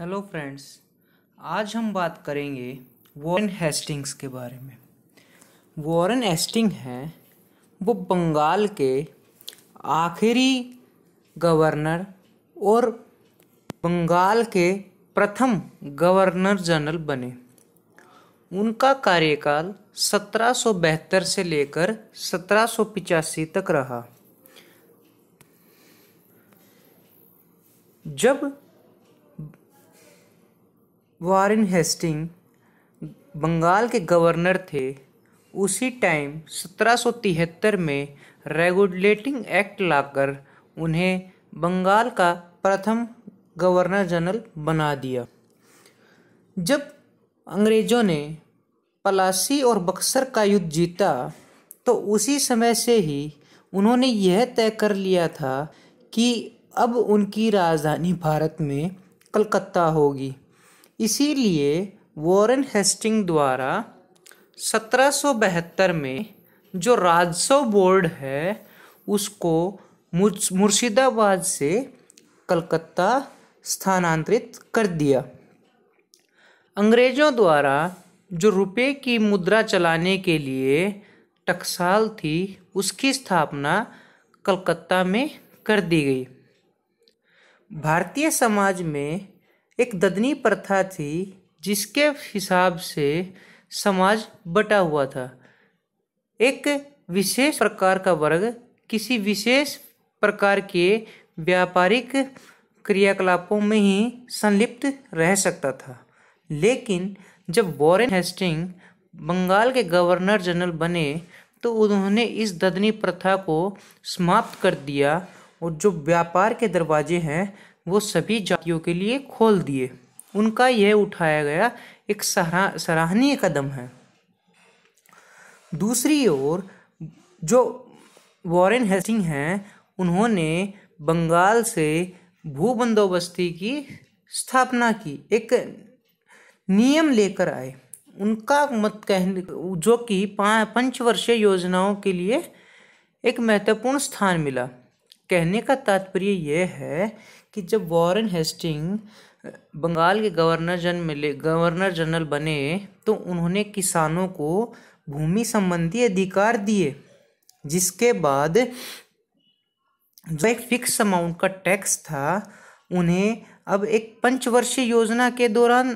hello friends आज हम बात करेंगे वॉरेन हेस्टिंग्स के बारे में वॉरेन हेस्टिंग हैं वो बंगाल के आखिरी गवर्नर और बंगाल के प्रथम गवर्नर जनरल बने उनका कार्यकाल सत्रह से लेकर सत्रह तक रहा जब वारेन हेस्टिंग बंगाल के गवर्नर थे उसी टाइम सत्रह में रेगुलेटिंग एक्ट लाकर उन्हें बंगाल का प्रथम गवर्नर जनरल बना दिया जब अंग्रेज़ों ने पलासी और बक्सर का युद्ध जीता तो उसी समय से ही उन्होंने यह तय कर लिया था कि अब उनकी राजधानी भारत में कलकत्ता होगी इसीलिए वॉरेन हेस्टिंग द्वारा सत्रह में जो राजस्व बोर्ड है उसको मुर्शिदाबाद से कलकत्ता स्थानांतरित कर दिया अंग्रेज़ों द्वारा जो रुपये की मुद्रा चलाने के लिए टकसाल थी उसकी स्थापना कलकत्ता में कर दी गई भारतीय समाज में एक ददनी प्रथा थी जिसके हिसाब से समाज बटा हुआ था एक विशेष प्रकार का वर्ग किसी विशेष प्रकार के व्यापारिक क्रियाकलापों में ही संलिप्त रह सकता था लेकिन जब वॉरेन हेस्टिंग बंगाल के गवर्नर जनरल बने तो उन्होंने इस ददनी प्रथा को समाप्त कर दिया और जो व्यापार के दरवाजे हैं वो सभी जातियों के लिए खोल दिए उनका यह उठाया गया एक सरा सराहनीय कदम है दूसरी ओर जो वॉरेन हेस्टिंग हैं उन्होंने बंगाल से भू बंदोबस्ती की स्थापना की एक नियम लेकर आए उनका मत कहने जो कि पंचवर्षीय योजनाओं के लिए एक महत्वपूर्ण स्थान मिला कहने का तात्पर्य यह है कि जब वॉरेन हेस्टिंग बंगाल के गवर्नर जन मिले गवर्नर जनरल बने तो उन्होंने किसानों को भूमि संबंधी अधिकार दिए जिसके बाद जो एक फिक्स अमाउंट का टैक्स था उन्हें अब एक पंचवर्षीय योजना के दौरान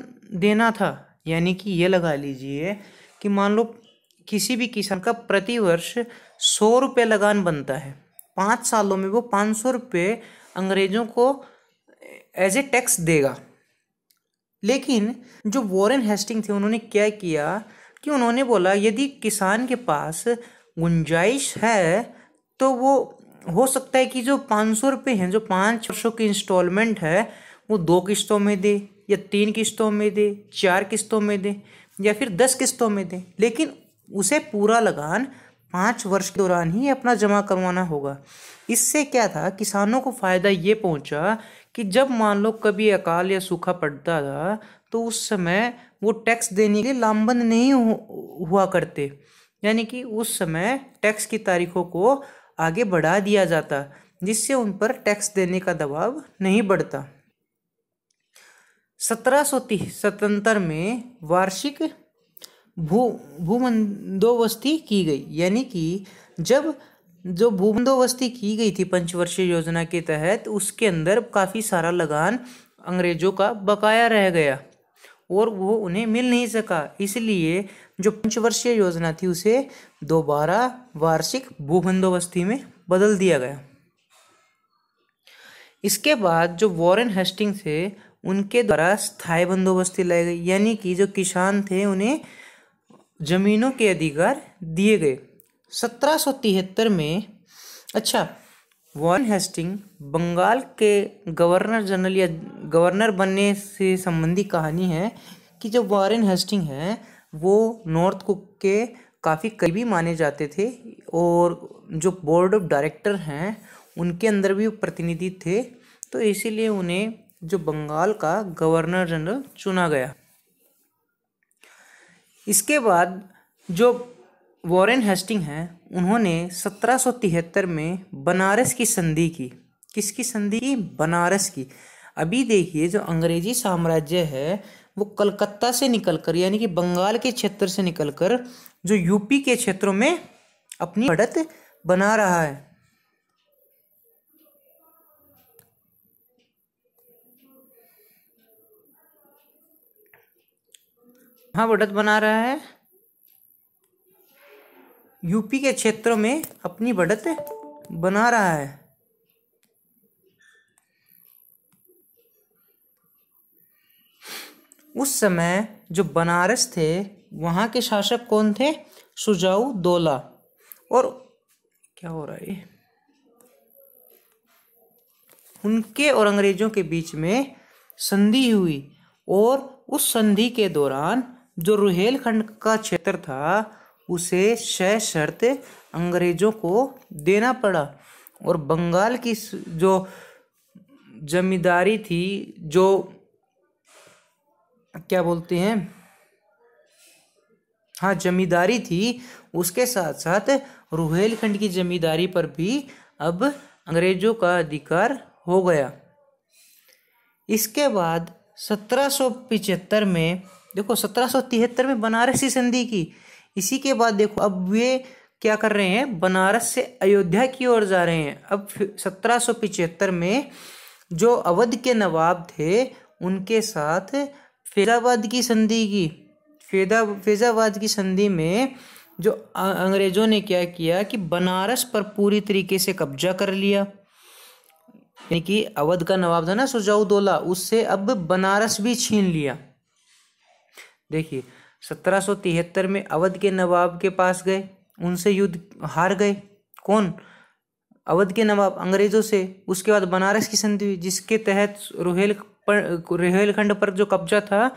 देना था यानी कि ये लगा लीजिए कि मान लो किसी भी किसान का प्रतिवर्ष सौ रुपये लगान बनता है पाँच सालों में वो पाँच सौ रुपये अंग्रेज़ों को एज ए टैक्स देगा लेकिन जो वॉरेन हेस्टिंग थे उन्होंने क्या किया कि उन्होंने बोला यदि किसान के पास गुंजाइश है तो वो हो सकता है कि जो पाँच सौ रुपये हैं जो पाँच वर्षों की इंस्टॉलमेंट है वो दो किस्तों में दे या तीन किस्तों में दे चार किस्तों में दे या फिर दस किस्तों में दे लेकिन उसे पूरा लगान पाँच वर्ष के दौरान ही अपना जमा करवाना होगा इससे क्या था किसानों को फ़ायदा ये पहुंचा कि जब मान लो कभी अकाल या सूखा पड़ता था तो उस समय वो टैक्स देने के लिए लामबंद नहीं हुआ करते यानी कि उस समय टैक्स की तारीखों को आगे बढ़ा दिया जाता जिससे उन पर टैक्स देने का दबाव नहीं बढ़ता सत्रह सौ सतहत्तर में वार्षिक भू भूमंदोबस्ती की गई यानी कि जब जो बंदोबस्ती की गई थी पंचवर्षीय योजना के तहत उसके अंदर काफ़ी सारा लगान अंग्रेजों का बकाया रह गया और वो उन्हें मिल नहीं सका इसलिए जो पंचवर्षीय योजना थी उसे दोबारा वार्षिक भूबंदोबस्ती में बदल दिया गया इसके बाद जो वॉरेन हेस्टिंग थे उनके द्वारा स्थायी बंदोबस्ती लाई गई यानी कि जो किसान थे उन्हें ज़मीनों के अधिकार दिए गए सत्रह में अच्छा वॉन हेस्टिंग बंगाल के गवर्नर जनरल या गवर्नर बनने से संबंधी कहानी है कि जो वॉरेन हेस्टिंग है वो नॉर्थ कुक के काफ़ी करीबी माने जाते थे और जो बोर्ड ऑफ डायरेक्टर हैं उनके अंदर भी प्रतिनिधि थे तो इसीलिए उन्हें जो बंगाल का गवर्नर जनरल चुना गया इसके बाद जो वॉरेन हेस्टिंग हैं उन्होंने सत्रह में बनारस की संधि की किसकी संधि की बनारस की अभी देखिए जो अंग्रेजी साम्राज्य है वो कलकत्ता से निकलकर यानी कि बंगाल के क्षेत्र से निकलकर जो यूपी के क्षेत्रों में अपनी बढ़त बना रहा है हाँ बढ़त बना रहा है यूपी के क्षेत्रों में अपनी बढ़त बना रहा है उस समय जो बनारस थे वहां के शासक कौन थे सुजाऊ दौला और क्या हो रहा है उनके और अंग्रेजों के बीच में संधि हुई और उस संधि के दौरान जो रुहेलखंड का क्षेत्र था उसे शह शर्त अंग्रेज़ों को देना पड़ा और बंगाल की जो जमींदारी थी जो क्या बोलते हैं हाँ जमींदारी थी उसके साथ साथ रुहेलखंड की जमींदारी पर भी अब अंग्रेजों का अधिकार हो गया इसके बाद 1775 में देखो तिहत्तर में बनारसी संधि की इसी के बाद देखो अब वे क्या कर रहे हैं बनारस से अयोध्या की ओर जा रहे हैं अब सत्रह में जो अवध के नवाब थे उनके साथ फैजाबाद की संधि की फैदा फैजाबाद की संधि में जो अंग्रेजों ने क्या किया कि बनारस पर पूरी तरीके से कब्जा कर लिया यानी कि अवध का नवाब था ना सुजाउदौला उससे अब बनारस भी छीन लिया देखिए सत्रह में अवध के नवाब के पास गए उनसे युद्ध हार गए कौन अवध के नवाब अंग्रेजों से उसके बाद बनारस की संधि हुई जिसके तहत रोहेल पर रोहेलखंड पर जो कब्जा था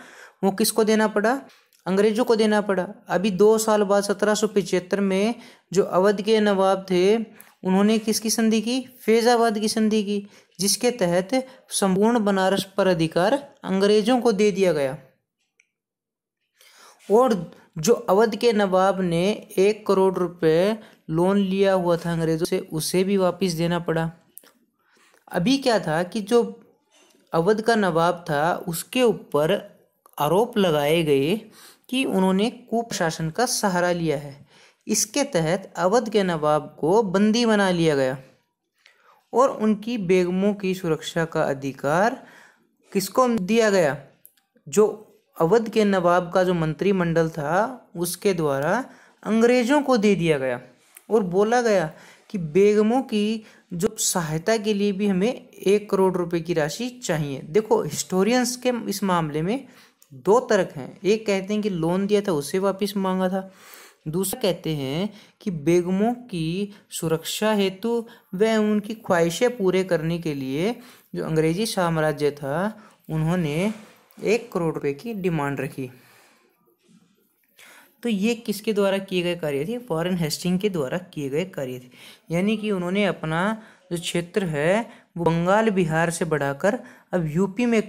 वो किसको देना पड़ा अंग्रेजों को देना पड़ा अभी दो साल बाद सत्रह में जो अवध के नवाब थे उन्होंने किसकी संधि की फैजाबाद की संधि की जिसके तहत संपूर्ण बनारस पर अधिकार अंग्रेजों को दे दिया गया और जो अवध के नवाब ने एक करोड़ रुपए लोन लिया हुआ था अंग्रेज़ों से उसे भी वापस देना पड़ा अभी क्या था कि जो अवध का नवाब था उसके ऊपर आरोप लगाए गए कि उन्होंने कुप शासन का सहारा लिया है इसके तहत अवध के नवाब को बंदी बना लिया गया और उनकी बेगमों की सुरक्षा का अधिकार किसको दिया गया जो अवध के नवाब का जो मंत्रिमंडल था उसके द्वारा अंग्रेज़ों को दे दिया गया और बोला गया कि बेगमों की जो सहायता के लिए भी हमें एक करोड़ रुपए की राशि चाहिए देखो हिस्टोरियंस के इस मामले में दो तर्क हैं एक कहते हैं कि लोन दिया था उसे वापस मांगा था दूसरा कहते हैं कि बेगमों की सुरक्षा हेतु व उनकी ख्वाहिशें पूरे करने के लिए जो अंग्रेजी साम्राज्य था उन्होंने एक करोड़ रुपए की डिमांड रखी तो ये किसके द्वारा किए गए कार्य थे फॉरेन हेस्टिंग के द्वारा किए गए कार्य थे यानी कि उन्होंने अपना जो क्षेत्र है वो बंगाल बिहार से बढ़ाकर अब यूपी में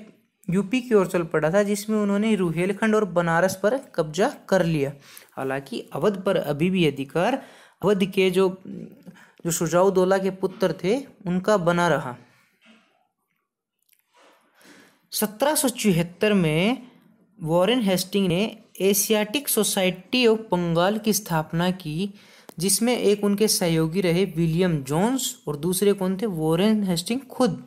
यूपी की ओर चल पड़ा था जिसमें उन्होंने रुहेलखंड और बनारस पर कब्जा कर लिया हालांकि अवध पर अभी भी अधिकार अवध के जो जो सुजाउदौला के पुत्र थे उनका बना रहा सत्रह में वॉरेन हेस्टिंग ने एशियाटिक सोसाइटी ऑफ बंगाल की स्थापना की जिसमें एक उनके सहयोगी रहे विलियम जोन्स और दूसरे कौन थे वॉरेन हेस्टिंग खुद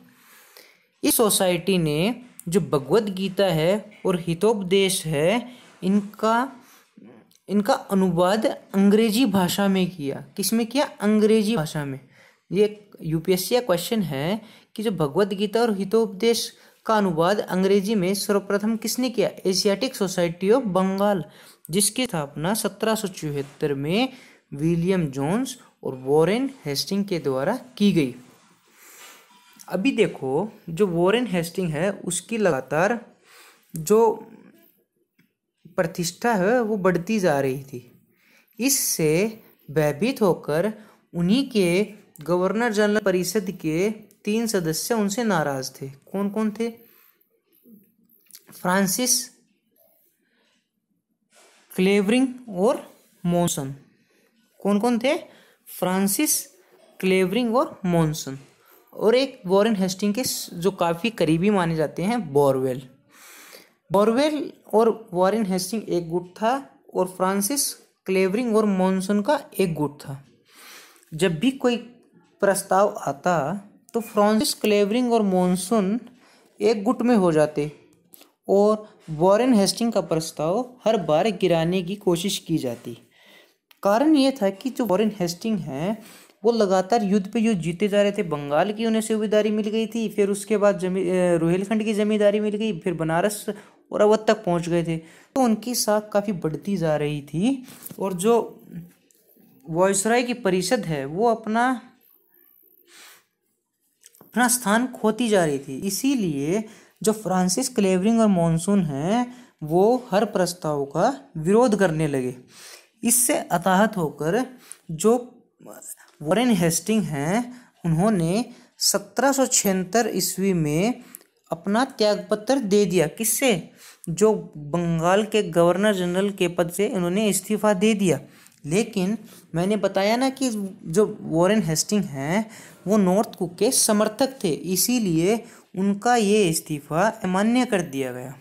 इस सोसाइटी ने जो भगवद गीता है और हितोपदेश है इनका इनका अनुवाद अंग्रेजी भाषा में किया किस में किया अंग्रेजी भाषा में ये यूपीएससी का क्वेश्चन है कि जो भगवद गीता और हितोपदेश का अनुवाद अंग्रेजी में सर्वप्रथम किसने किया एशियाटिक सोसाइटी ऑफ बंगाल जिसकी स्थापना सत्रह में विलियम जोन्स और वॉरेन हेस्टिंग के द्वारा की गई अभी देखो जो वॉरेन हेस्टिंग है उसकी लगातार जो प्रतिष्ठा है वो बढ़ती जा रही थी इससे भयभीत होकर उन्हीं के गवर्नर जनरल परिषद के तीन सदस्य उनसे नाराज थे कौन कौन थे फ्रांसिस क्लेवरिंग और मोनसन कौन कौन थे फ्रांसिस क्लेवरिंग और मोनसन और एक वॉरेन हेस्टिंग के जो काफ़ी करीबी माने जाते हैं बोरवेल बोरवेल और वॉरेन हेस्टिंग एक गुट था और फ्रांसिस क्लेवरिंग और मॉनसन का एक गुट था जब भी कोई प्रस्ताव आता तो फ्रांसिस क्लेवरिंग और मॉनसून एक गुट में हो जाते और वॉरेन हेस्टिंग का प्रस्ताव हर बार गिराने की कोशिश की जाती कारण ये था कि जो वॉरेन हेस्टिंग हैं वो लगातार युद्ध पे युद्ध जीते जा रहे थे बंगाल की उन्हें सूबेदारी मिल गई थी फिर उसके बाद जमी रोहिलखंड की जमींदारी मिल गई फिर बनारस और अवध तक पहुंच गए थे तो उनकी साख काफ़ी बढ़ती जा रही थी और जो वॉयसराय की परिषद है वो अपना अपना स्थान खोती जा रही थी इसीलिए जो फ्रांसिस क्लेवरिंग और मॉनसून हैं वो हर प्रस्ताव का विरोध करने लगे इससे अताहत होकर जो वॉरेन हेस्टिंग हैं उन्होंने सत्रह सौ ईस्वी में अपना त्यागपत्र दे दिया किससे जो बंगाल के गवर्नर जनरल के पद से उन्होंने इस्तीफा दे दिया लेकिन मैंने बताया ना कि जो वॉरेन हेस्टिंग हैं वो नॉर्थ कुक के समर्थक थे इसीलिए उनका ये इस्तीफा अमान्य कर दिया गया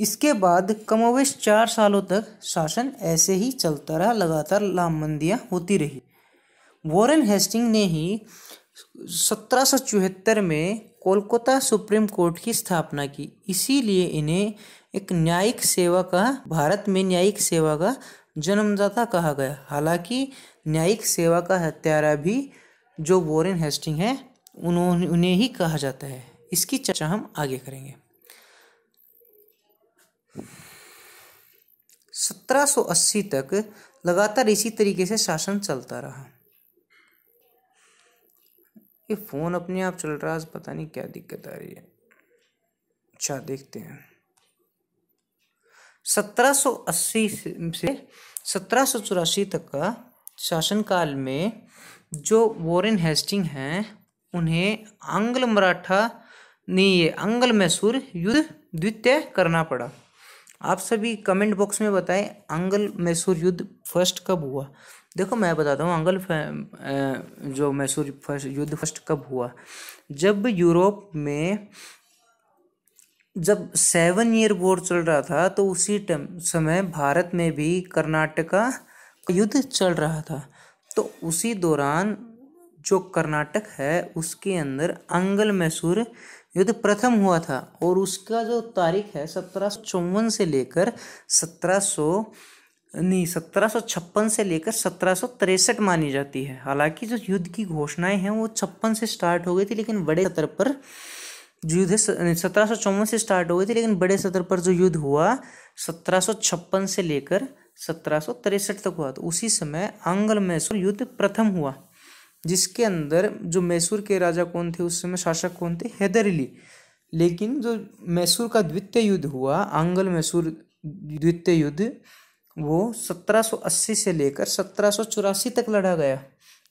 इसके बाद कमोवेश चार सालों तक शासन ऐसे ही चलता रहा लगातार लामबंदियाँ होती रही वॉरेन हेस्टिंग ने ही सत्रह में कोलकाता सुप्रीम कोर्ट की स्थापना की इसीलिए इन्हें एक न्यायिक सेवा का भारत में न्यायिक सेवा का जन्मदाता कहा गया हालांकि न्यायिक सेवा का हत्यारा भी जो वॉरेन हेस्टिंग है उन्होंने उन्हें ही कहा जाता है इसकी चर्चा हम आगे करेंगे 1780 तक लगातार इसी तरीके से शासन चलता रहा ये फोन अपने आप चल रहा है पता नहीं क्या दिक्कत आ रही है अच्छा देखते हैं 1780 से सत्रह तक का शासनकाल में जो वॉरेन हेस्टिंग हैं उन्हें आंग्ल मराठा नहीं ये आंग्ल मैसूर युद्ध द्वितीय करना पड़ा आप सभी कमेंट बॉक्स में बताएं आंग्ल मैसूर युद्ध फर्स्ट कब हुआ देखो मैं बताता हूँ आंग्ल जो मैसूर फर्स्ट युद्ध फर्स्ट कब हुआ जब यूरोप में जब सेवन ईयर वॉर चल रहा था तो उसी टाइम समय भारत में भी कर्नाटका युद्ध चल रहा था तो उसी दौरान जो कर्नाटक है उसके अंदर अंगल मैसूर युद्ध प्रथम हुआ था और उसका जो तारीख है सत्रह से लेकर सत्रह नहीं सत्रह से लेकर सत्रह मानी जाती है हालांकि जो युद्ध की घोषणाएं हैं वो छप्पन से स्टार्ट हो गई थी लेकिन बड़े स्तर पर युद्ध सत्रह सौ से स्टार्ट हो गई थी लेकिन बड़े सतर पर जो युद्ध हुआ सत्रह से लेकर सत्रह तक हुआ तो उसी समय आंगल मैसूर युद्ध प्रथम हुआ जिसके अंदर जो मैसूर के राजा कौन थे उस समय शासक कौन थे हैदर अली लेकिन जो मैसूर का द्वितीय युद्ध हुआ आंगल मैसूर द्वितीय युद्ध वो 1780 से लेकर सत्रह तक लड़ा गया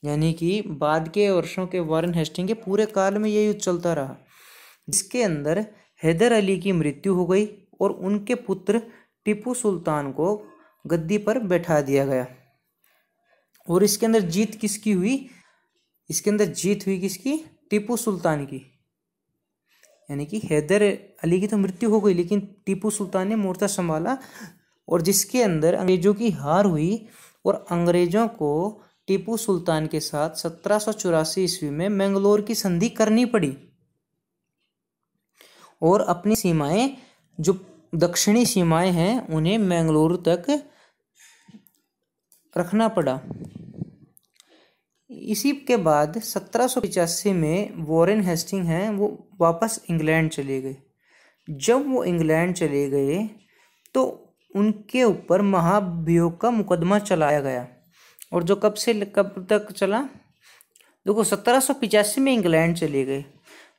यानी कि बाद के वर्षों के वारन हेस्टिंग के पूरे काल में ये युद्ध चलता रहा जिसके अंदर हैदर अली की मृत्यु हो गई और उनके पुत्र टीपू सुल्तान को गद्दी पर बैठा दिया गया और इसके अंदर जीत किसकी हुई इसके अंदर जीत हुई किसकी टीपू सुल्तान की यानी कि हैदर अली की तो मृत्यु हो गई लेकिन टीपू सुल्तान ने मोर्चा संभाला और जिसके अंदर अंग्रेजों की हार हुई और अंग्रेजों को टीपू सुल्तान के साथ सत्रह ईस्वी में मैंगलोर की संधि करनी पड़ी और अपनी सीमाएं जो दक्षिणी सीमाएं हैं उन्हें मैंगलोरु तक रखना पड़ा इसी के बाद सत्रह में वॉरेन हेस्टिंग हैं वो वापस इंग्लैंड चले गए जब वो इंग्लैंड चले गए तो उनके ऊपर महाभियोग का मुकदमा चलाया गया और जो कब से कब तक चला देखो सत्रह में इंग्लैंड चले गए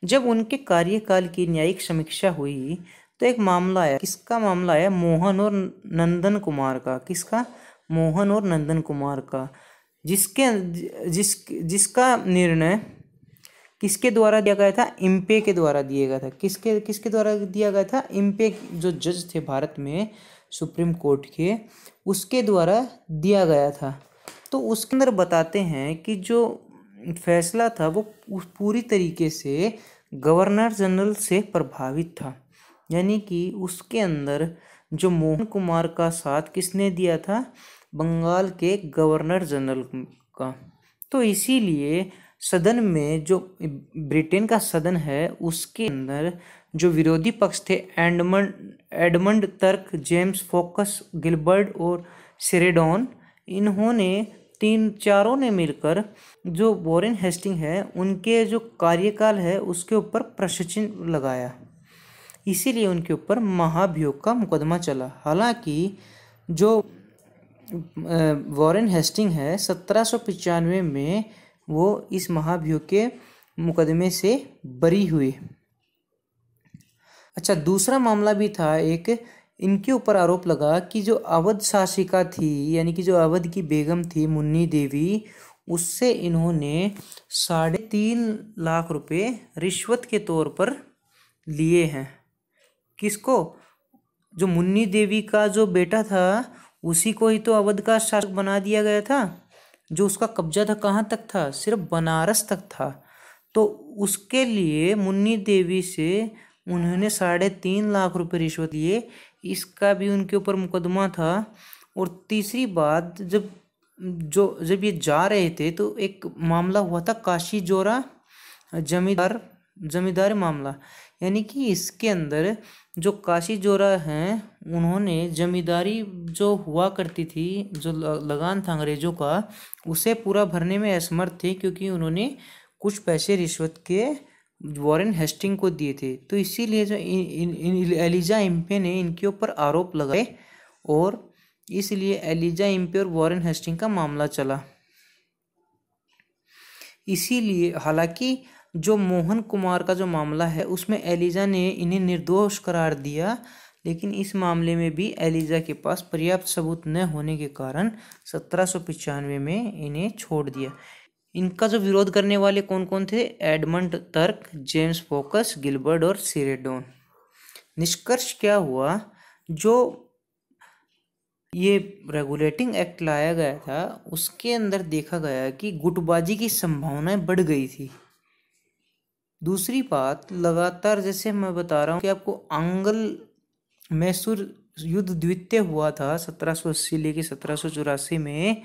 जब उनके कार्यकाल की न्यायिक समीक्षा हुई तो एक मामला आया किसका मामला आया मोहन और नंदन कुमार का किसका मोहन और नंदन कुमार का जिसके अं, जिस जिसका निर्णय किसके द्वारा दिया गया था इम्पे के द्वारा दिया गया था किसके किसके द्वारा दिया गया था इम्पे जो जज थे भारत में सुप्रीम कोर्ट के उसके द्वारा दिया गया था तो उसके अंदर बताते हैं कि जो फैसला था वो पूरी तरीके से गवर्नर जनरल से प्रभावित था यानी कि उसके अंदर जो मोहन कुमार का साथ किसने दिया था बंगाल के गवर्नर जनरल का तो इसीलिए सदन में जो ब्रिटेन का सदन है उसके अंदर जो विरोधी पक्ष थे एडमंड एडमंड तर्क जेम्स फोकस गिलबर्ड और सिरेडॉन इन्होंने तीन चारों ने मिलकर जो वॉरेन हेस्टिंग है उनके जो कार्यकाल है उसके ऊपर प्रशिक्षण लगाया इसीलिए उनके ऊपर महाभियोग का मुकदमा चला हालांकि जो वॉरेन हेस्टिंग है सत्रह में वो इस महाभियोग के मुकदमे से बरी हुए अच्छा दूसरा मामला भी था एक इनके ऊपर आरोप लगा कि जो अवध शासिका थी यानी कि जो अवध की बेगम थी मुन्नी देवी उससे इन्होंने साढ़े तीन लाख रुपए रिश्वत के तौर पर लिए हैं किसको जो मुन्नी देवी का जो बेटा था उसी को ही तो अवध का शासक बना दिया गया था जो उसका कब्जा था कहाँ तक था सिर्फ बनारस तक था तो उसके लिए मुन्नी देवी से उन्होंने साढ़े तीन लाख रुपए रिश्वत लिए इसका भी उनके ऊपर मुकदमा था और तीसरी बात जब जो जब ये जा रहे थे तो एक मामला हुआ था काशी जोरा जमींदार जमींदार मामला यानी कि इसके अंदर जो काशी जोरा हैं उन्होंने जमींदारी जो हुआ करती थी जो लगान था अंग्रेज़ों का उसे पूरा भरने में असमर्थ थे क्योंकि उन्होंने कुछ पैसे रिश्वत के वॉरेन हेस्टिंग को दिए थे तो इसीलिए जो इन, इन, एलिजा एम्पे ने इनके ऊपर आरोप लगाए और इसलिए एलिजा एम्पे और वॉरेन हेस्टिंग का मामला चला इसीलिए हालांकि जो मोहन कुमार का जो मामला है उसमें एलिजा ने इन्हें निर्दोष करार दिया लेकिन इस मामले में भी एलिजा के पास पर्याप्त सबूत न होने के कारण सत्रह में इन्हें छोड़ दिया इनका जो विरोध करने वाले कौन कौन थे एडमंड तर्क जेम्स फोकस गिलबर्ड और सीरेडोन निष्कर्ष क्या हुआ जो ये रेगुलेटिंग एक्ट लाया गया था उसके अंदर देखा गया कि गुटबाजी की संभावनाएं बढ़ गई थी दूसरी बात लगातार जैसे मैं बता रहा हूँ कि आपको आंगल मैसूर युद्ध द्वितीय हुआ था सत्रह अस्सी लेके सत्रह चौरासी में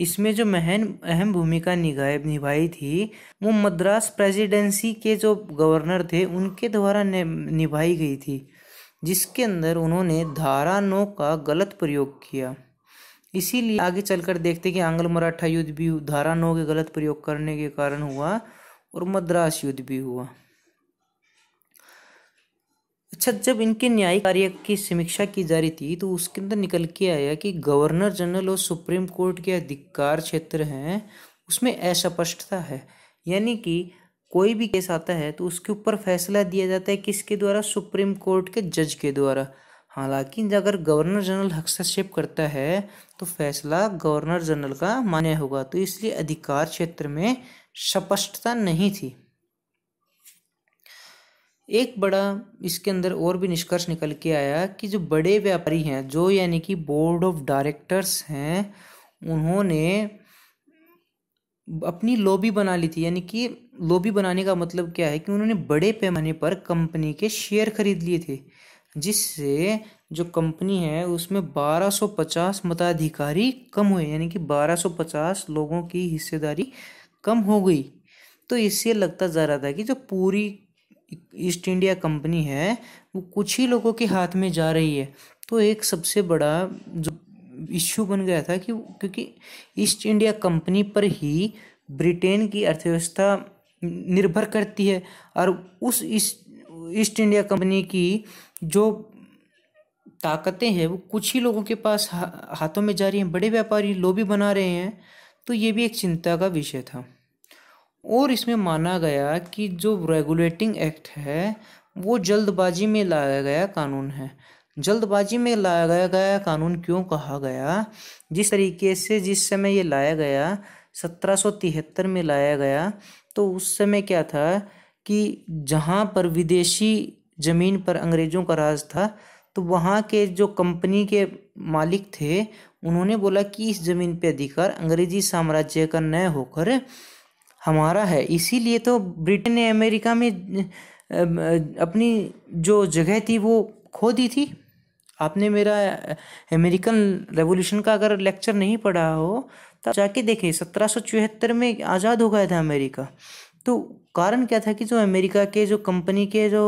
इसमें जो महन अहम भूमिका निभाए निभाई थी वो मद्रास प्रेसिडेंसी के जो गवर्नर थे उनके द्वारा निभाई गई थी जिसके अंदर उन्होंने धारा नौ का गलत प्रयोग किया इसीलिए आगे चलकर देखते कि आंग्ल मराठा युद्ध भी धारा नौ के गलत प्रयोग करने के कारण हुआ और मद्रास युद्ध भी हुआ अच्छा जब इनके न्यायिक कार्य की समीक्षा की जा रही थी तो उसके अंदर निकल के आया कि गवर्नर जनरल और सुप्रीम कोर्ट के अधिकार क्षेत्र हैं उसमें अस्पष्टता है यानी कि कोई भी केस आता है तो उसके ऊपर फैसला दिया जाता है किसके द्वारा सुप्रीम कोर्ट के जज के द्वारा हालांकि अगर गवर्नर जनरल हस्तक्षेप करता है तो फैसला गवर्नर जनरल का मान्य होगा तो इसलिए अधिकार क्षेत्र में स्पष्टता नहीं थी एक बड़ा इसके अंदर और भी निष्कर्ष निकल के आया कि जो बड़े व्यापारी हैं जो यानी कि बोर्ड ऑफ डायरेक्टर्स हैं उन्होंने अपनी लॉबी बना ली थी यानी कि लॉबी बनाने का मतलब क्या है कि उन्होंने बड़े पैमाने पर कंपनी के शेयर खरीद लिए थे जिससे जो कंपनी है उसमें 1250 मताधिकारी कम हुए यानी कि 1250 लोगों की हिस्सेदारी कम हो गई तो इससे लगता जा रहा था कि जो पूरी ईस्ट इंडिया कंपनी है वो कुछ ही लोगों के हाथ में जा रही है तो एक सबसे बड़ा जो इश्यू बन गया था कि क्योंकि ईस्ट इंडिया कंपनी पर ही ब्रिटेन की अर्थव्यवस्था निर्भर करती है और उस ईस्ट इंडिया कंपनी की जो ताकतें हैं वो कुछ ही लोगों के पास हा, हाथों में जा रही हैं बड़े व्यापारी लोबी बना रहे हैं तो ये भी एक चिंता का विषय था और इसमें माना गया कि जो रेगुलेटिंग एक्ट है वो जल्दबाजी में लाया गया कानून है जल्दबाजी में लाया गया गया कानून क्यों कहा गया जिस तरीके से जिस समय ये लाया गया सत्रह में लाया गया तो उस समय क्या था कि जहाँ पर विदेशी ज़मीन पर अंग्रेज़ों का राज था तो वहाँ के जो कंपनी के मालिक थे उन्होंने बोला कि इस ज़मीन पे अधिकार अंग्रेज़ी साम्राज्य का न होकर हमारा है इसीलिए तो ब्रिटेन ने अमेरिका में अपनी जो जगह थी वो खो दी थी आपने मेरा अमेरिकन रेवोल्यूशन का अगर लेक्चर नहीं पढ़ा हो तब जाके देखें सत्रह में आज़ाद हो गया था अमेरिका तो कारण क्या था कि जो अमेरिका के जो कंपनी के जो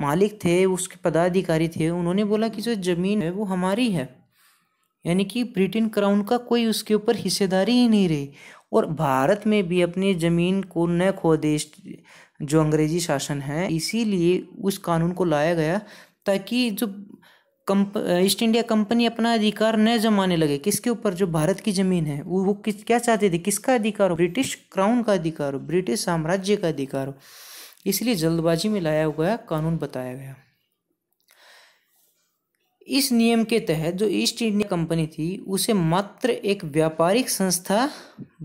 मालिक थे उसके पदाधिकारी थे उन्होंने बोला कि जो ज़मीन है वो हमारी है यानी कि ब्रिटेन क्राउन का कोई उसके ऊपर हिस्सेदारी ही नहीं रही और भारत में भी अपनी ज़मीन को न खो दे जो अंग्रेज़ी शासन है इसीलिए उस कानून को लाया गया ताकि जो कंप ईस्ट इंडिया कंपनी अपना अधिकार न जमाने लगे किसके ऊपर जो भारत की ज़मीन है वो वो किस क्या चाहते थे किसका अधिकार हो ब्रिटिश क्राउन का अधिकार हो ब्रिटिश साम्राज्य का अधिकार हो इसलिए जल्दबाजी में लाया हुआ कानून बताया गया इस नियम के तहत जो ईस्ट इंडिया कंपनी थी उसे मात्र एक व्यापारिक संस्था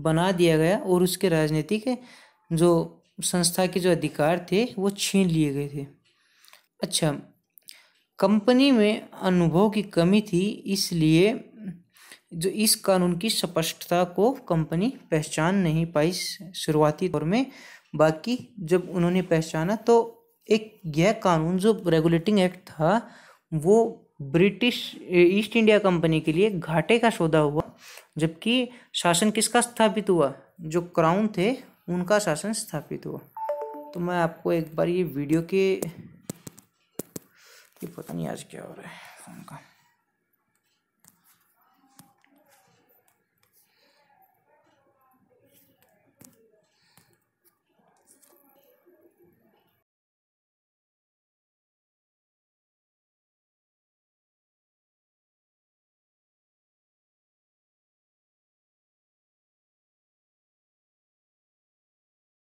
बना दिया गया और उसके राजनीतिक जो संस्था के जो अधिकार थे वो छीन लिए गए थे अच्छा कंपनी में अनुभव की कमी थी इसलिए जो इस कानून की स्पष्टता को कंपनी पहचान नहीं पाई शुरुआती दौर में बाकी जब उन्होंने पहचाना तो एक यह कानून जो रेगुलेटिंग एक्ट था वो ब्रिटिश ईस्ट इंडिया कंपनी के लिए घाटे का सौदा हुआ जबकि शासन किसका स्थापित हुआ जो क्राउन थे उनका शासन स्थापित हुआ तो मैं आपको एक बार ये वीडियो के ये पता नहीं आज क्या हो रहा है फोन का